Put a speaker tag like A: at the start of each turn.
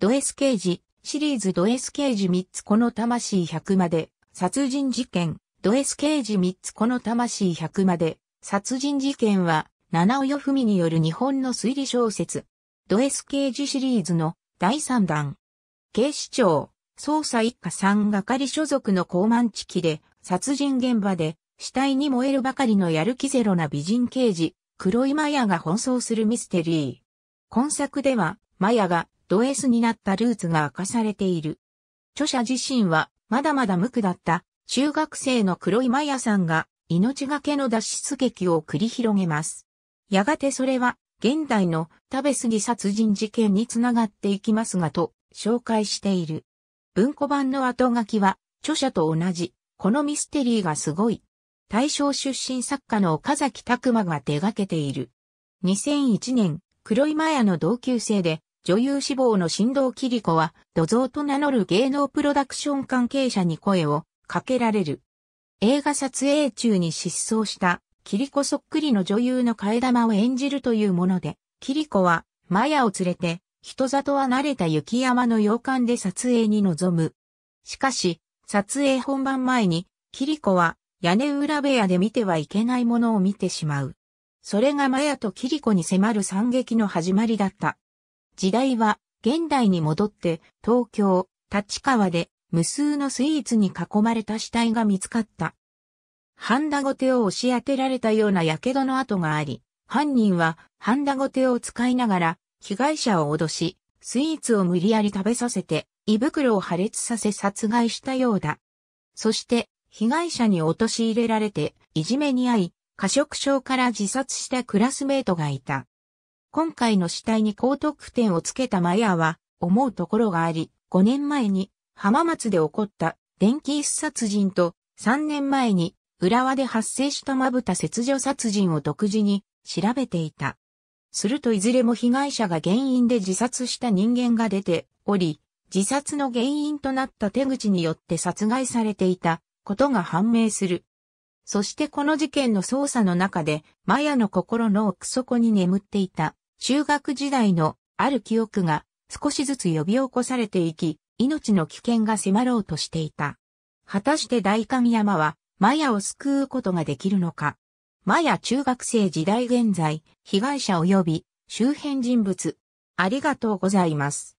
A: ドエス刑事、シリーズドエス刑事3つこの魂100まで、殺人事件、ドエス刑事3つこの魂100まで、殺人事件は、七尾ふみによる日本の推理小説、ドエス刑事シリーズの第3弾。警視庁、捜査一課三係所属の高慢地期で、殺人現場で、死体に燃えるばかりのやる気ゼロな美人刑事、黒井マヤが奔走するミステリー。今作では、マヤがドエスになったルーツが明かされている。著者自身は、まだまだ無垢だった中学生の黒井麻也さんが命がけの脱出劇を繰り広げます。やがてそれは現代の食べ過ぎ殺人事件につながっていきますがと紹介している。文庫版の後書きは著者と同じ、このミステリーがすごい。大正出身作家の岡崎拓馬が手掛けている。2001年、黒井麻也の同級生で女優志望の振動キリコは、土蔵と名乗る芸能プロダクション関係者に声をかけられる。映画撮影中に失踪したキリコそっくりの女優の替え玉を演じるというもので、キリコはマヤを連れて人里は慣れた雪山の洋館で撮影に臨む。しかし、撮影本番前にキリコは屋根裏部屋で見てはいけないものを見てしまう。それがマヤとキリコに迫る惨劇の始まりだった。時代は現代に戻って東京、立川で無数のスイーツに囲まれた死体が見つかった。ハンダゴテを押し当てられたような火傷の跡があり、犯人はハンダゴテを使いながら被害者を脅し、スイーツを無理やり食べさせて胃袋を破裂させ殺害したようだ。そして被害者に陥れられていじめに遭い、過食症から自殺したクラスメートがいた。今回の死体に高得点をつけたマヤは、思うところがあり、5年前に浜松で起こった電気一殺人と、3年前に浦和で発生したまぶた切除殺人を独自に調べていた。するといずれも被害者が原因で自殺した人間が出ており、自殺の原因となった手口によって殺害されていたことが判明する。そしてこの事件の捜査の中で、マヤの心の奥底に眠っていた中学時代のある記憶が少しずつ呼び起こされていき、命の危険が迫ろうとしていた。果たして大神山は、マヤを救うことができるのか。マヤ中学生時代現在、被害者及び周辺人物。ありがとうございます。